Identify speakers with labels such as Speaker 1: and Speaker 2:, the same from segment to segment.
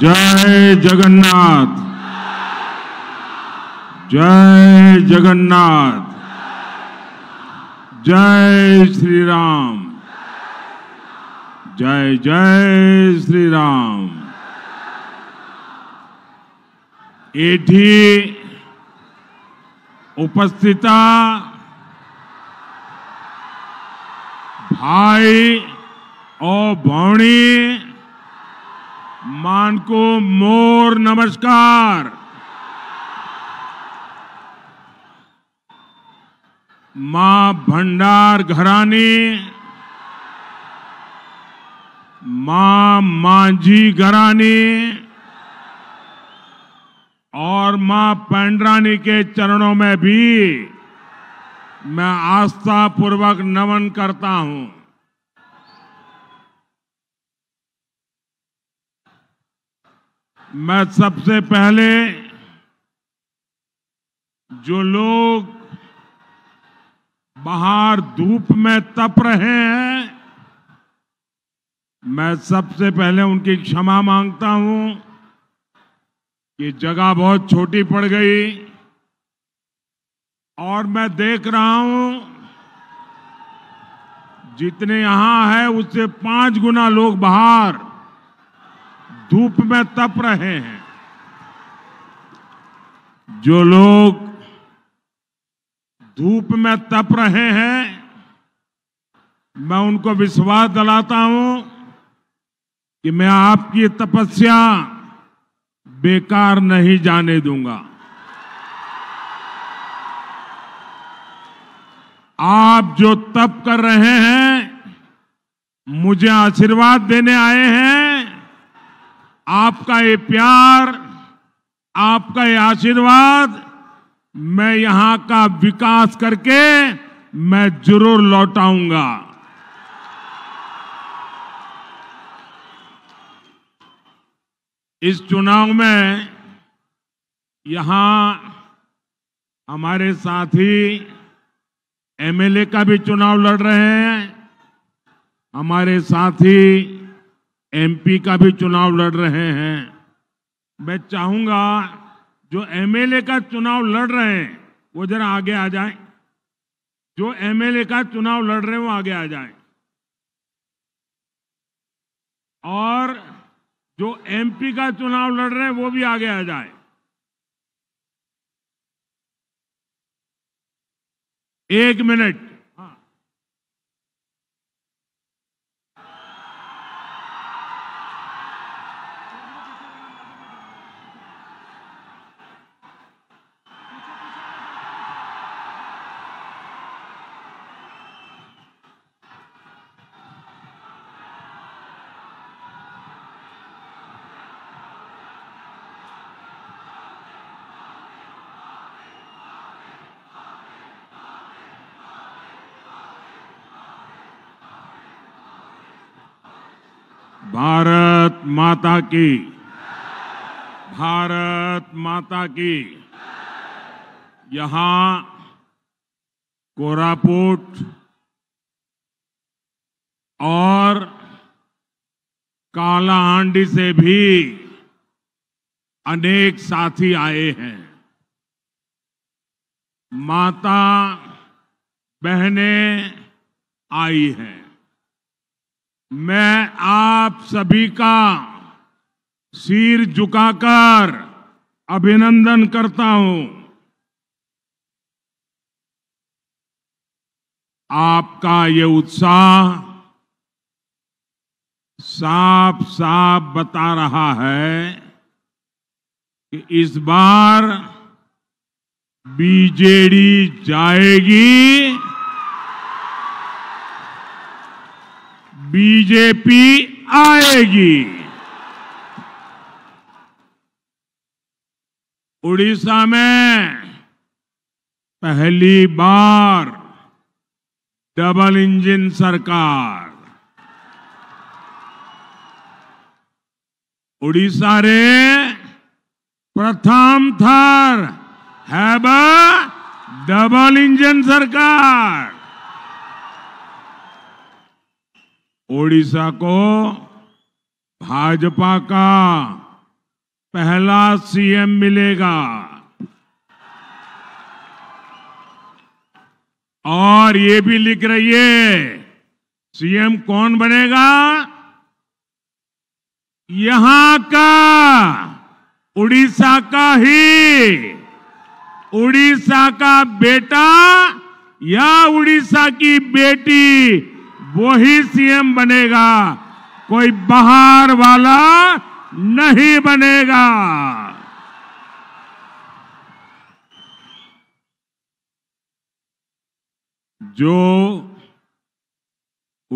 Speaker 1: जय जगन्नाथ जय जगन्नाथ जय श्री राम जय जय श्री राम एठी उपस्थिता भाई और भौणी मान को मोर नमस्कार मां भंडार घराने मां मांझी घराने और मां पंडरानी के चरणों में भी मैं आस्था पूर्वक नमन करता हूं मैं सबसे पहले जो लोग बाहर धूप में तप रहे हैं मैं सबसे पहले उनकी क्षमा मांगता हूं कि जगह बहुत छोटी पड़ गई और मैं देख रहा हूं जितने यहां है उससे पांच गुना लोग बाहर धूप में तप रहे हैं जो लोग धूप में तप रहे हैं मैं उनको विश्वास दिलाता हूं कि मैं आपकी तपस्या बेकार नहीं जाने दूंगा आप जो तप कर रहे हैं मुझे आशीर्वाद देने आए हैं आपका ये प्यार आपका ये आशीर्वाद मैं यहां का विकास करके मैं जरूर लौटाऊंगा इस चुनाव में यहां हमारे साथी एमएलए का भी चुनाव लड़ रहे हैं हमारे साथी एमपी का भी चुनाव लड़ रहे हैं मैं चाहूंगा जो एमएलए का चुनाव लड़ रहे हैं वो जरा आगे आ जाए जो एमएलए का चुनाव लड़ रहे हैं वो आगे आ जाए और जो एमपी का चुनाव लड़ रहे हैं वो भी आगे आ जाए एक मिनट भारत माता की भारत माता की यहां कोरापुट और कालाहांडी से भी अनेक साथी आए हैं माता बहने आई हैं मैं आप सभी का सिर झुकाकर अभिनंदन करता हूं आपका ये उत्साह साफ साफ बता रहा है कि इस बार बीजेडी जाएगी बीजेपी आएगी उड़ीसा में पहली बार डबल इंजन सरकार उड़ीसा रे प्रथम थर है डबल इंजन सरकार ओडिशा को भाजपा का पहला सीएम मिलेगा और ये भी लिख रही है सीएम कौन बनेगा यहां का उड़ीसा का ही उड़ीसा का बेटा या उड़ीसा की बेटी वो ही सीएम बनेगा कोई बाहर वाला नहीं बनेगा जो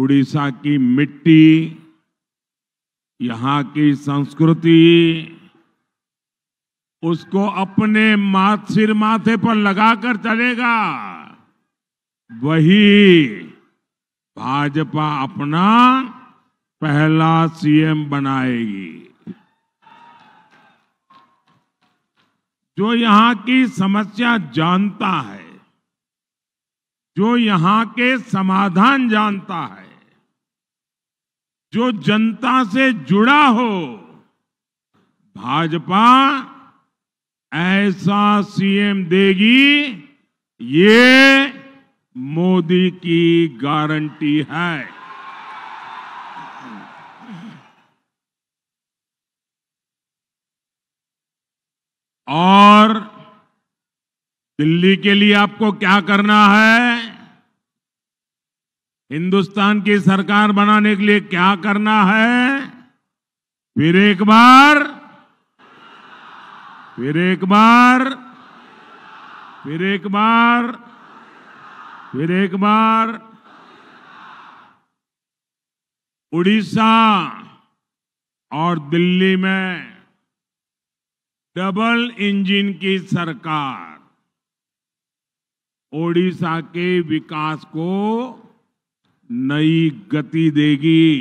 Speaker 1: उड़ीसा की मिट्टी यहां की संस्कृति उसको अपने माथ सिर माथे पर लगाकर चलेगा वही भाजपा अपना पहला सीएम बनाएगी जो यहां की समस्या जानता है जो यहां के समाधान जानता है जो जनता से जुड़ा हो भाजपा ऐसा सीएम देगी ये मोदी की गारंटी है और दिल्ली के लिए आपको क्या करना है हिंदुस्तान की सरकार बनाने के लिए क्या करना है फिर एक बार फिर एक बार फिर एक बार, फिर एक बार फिर एक बार उड़ीसा और दिल्ली में डबल इंजन की सरकार ओडिशा के विकास को नई गति देगी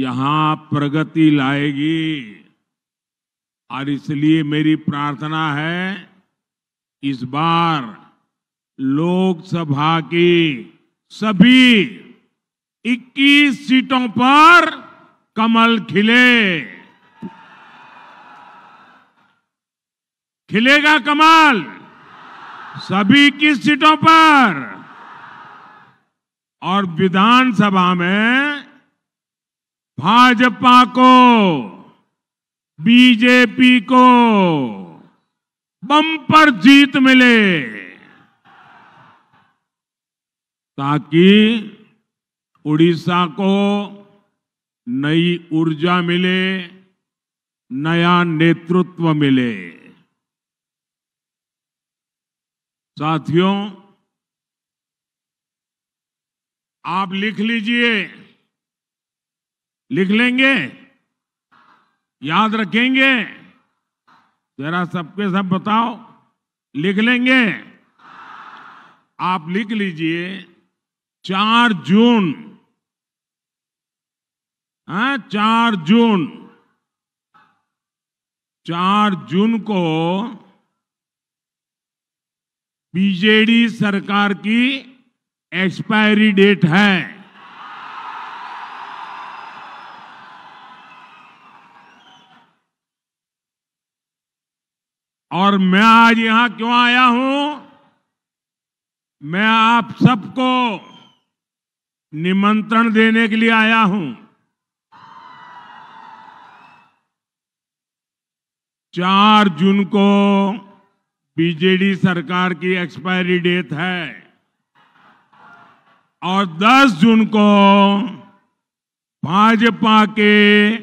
Speaker 1: यहां प्रगति लाएगी और इसलिए मेरी प्रार्थना है इस बार लोकसभा की सभी 21 सीटों पर कमल खिले खिलेगा कमल सभी इक्कीस सीटों पर और विधानसभा में भाजपा को बीजेपी को बम्पर जीत मिले ताकि उड़ीसा को नई ऊर्जा मिले नया नेतृत्व मिले साथियों आप लिख लीजिए लिख लेंगे याद रखेंगे जरा सबके सब बताओ लिख लेंगे आप लिख लीजिए चार जून आ, हाँ, चार जून चार जून को बीजेडी सरकार की एक्सपायरी डेट है और मैं आज यहां क्यों आया हूं मैं आप सबको निमंत्रण देने के लिए आया हूं चार जून को बीजेडी सरकार की एक्सपायरी डेट है और 10 जून को भाजपा के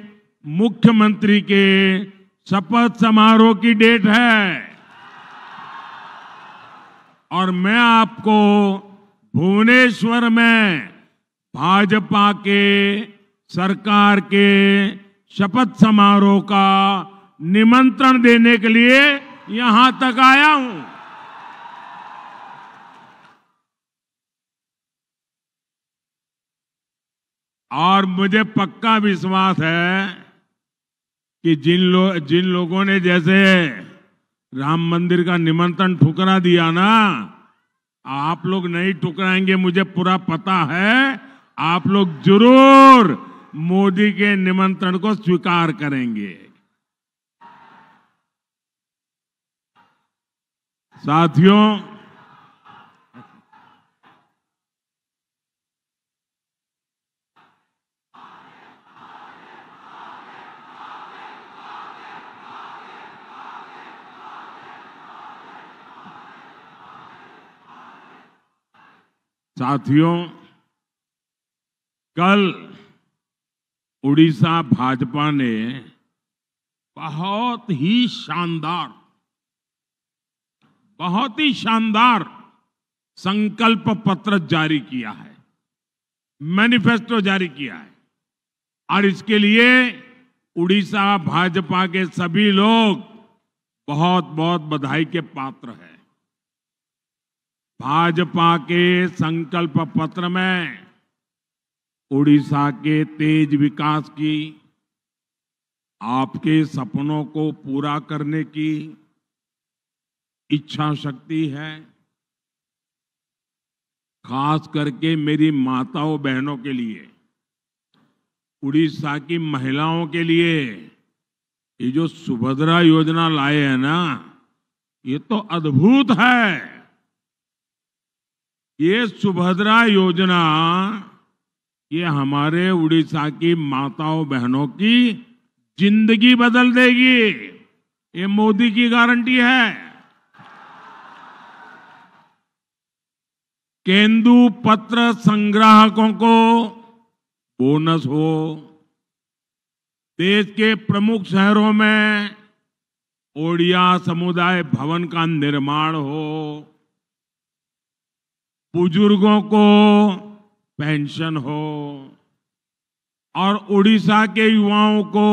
Speaker 1: मुख्यमंत्री के शपथ समारोह की डेट है और मैं आपको भुवनेश्वर में भाजपा के सरकार के शपथ समारोह का निमंत्रण देने के लिए यहां तक आया हूं और मुझे पक्का विश्वास है कि जिन लोग जिन लोगों ने जैसे राम मंदिर का निमंत्रण ठुकरा दिया ना आप लोग नहीं ठुकराएंगे मुझे पूरा पता है आप लोग जरूर मोदी के निमंत्रण को स्वीकार करेंगे साथियों साथियों कल उड़ीसा भाजपा ने बहुत ही शानदार बहुत ही शानदार संकल्प पत्र जारी किया है मैनिफेस्टो जारी किया है और इसके लिए उड़ीसा भाजपा के सभी लोग बहुत बहुत बधाई के पात्र हैं भाजपा के संकल्प पत्र में उड़ीसा के तेज विकास की आपके सपनों को पूरा करने की इच्छा शक्ति है खास करके मेरी माताओं बहनों के लिए उड़ीसा की महिलाओं के लिए ये जो सुभद्रा योजना लाए हैं ना ये तो अद्भुत है ये सुभद्रा योजना ये हमारे उड़ीसा की माताओं बहनों की जिंदगी बदल देगी ये मोदी की गारंटी है केंदु पत्र संग्राहकों को बोनस हो देश के प्रमुख शहरों में ओडिया समुदाय भवन का निर्माण हो बुजुर्गों को पेंशन हो और उड़ीसा के युवाओं को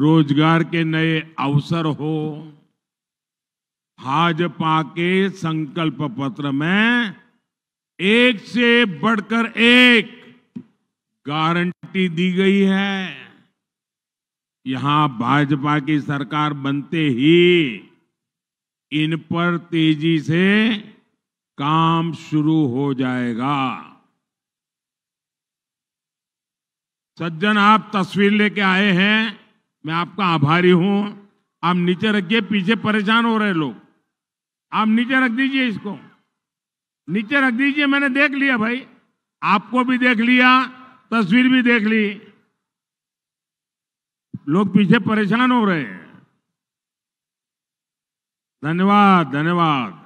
Speaker 1: रोजगार के नए अवसर हो भाजपा के संकल्प पत्र में एक से बढ़कर एक गारंटी दी गई है यहां भाजपा की सरकार बनते ही इन पर तेजी से काम शुरू हो जाएगा सज्जन आप तस्वीर लेके आए हैं मैं आपका आभारी हूं आप नीचे रखिए पीछे परेशान हो रहे लोग आप नीचे रख दीजिए इसको नीचे रख दीजिए मैंने देख लिया भाई आपको भी देख लिया तस्वीर भी देख ली लोग पीछे परेशान हो रहे हैं धन्यवाद धन्यवाद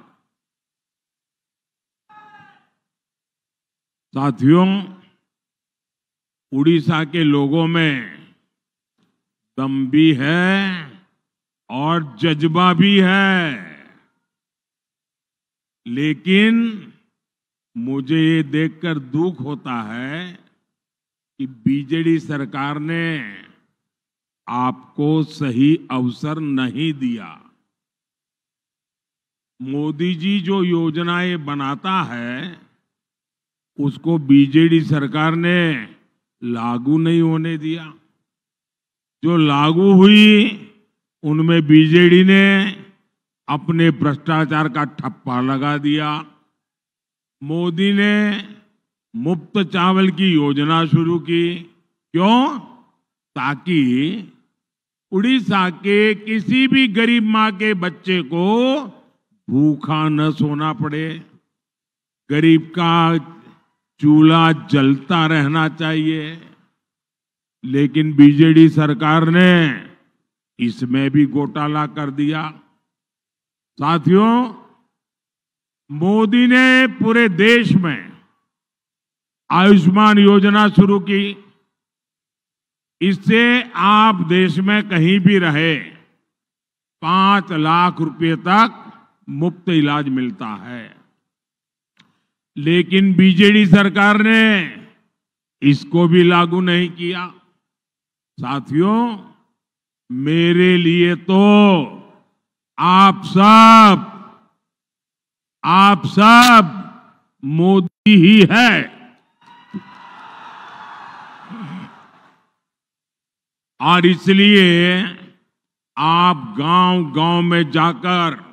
Speaker 1: साथियों उड़ीसा के लोगों में दम भी है और जज्बा भी है लेकिन मुझे ये देखकर दुख होता है कि बीजेडी सरकार ने आपको सही अवसर नहीं दिया मोदी जी जो योजनाएं बनाता है उसको बीजेडी सरकार ने लागू नहीं होने दिया जो लागू हुई उनमें बीजेडी ने अपने भ्रष्टाचार का ठप्पा लगा दिया मोदी ने मुफ्त चावल की योजना शुरू की क्यों ताकि उड़ीसा के किसी भी गरीब माँ के बच्चे को भूखा न सोना पड़े गरीब का चूल्हा जलता रहना चाहिए लेकिन बीजेडी सरकार ने इसमें भी घोटाला कर दिया साथियों मोदी ने पूरे देश में आयुष्मान योजना शुरू की इससे आप देश में कहीं भी रहे पांच लाख रुपए तक मुफ्त इलाज मिलता है लेकिन बीजेडी सरकार ने इसको भी लागू नहीं किया साथियों मेरे लिए तो आप सब आप सब मोदी ही है और इसलिए आप गांव गांव में जाकर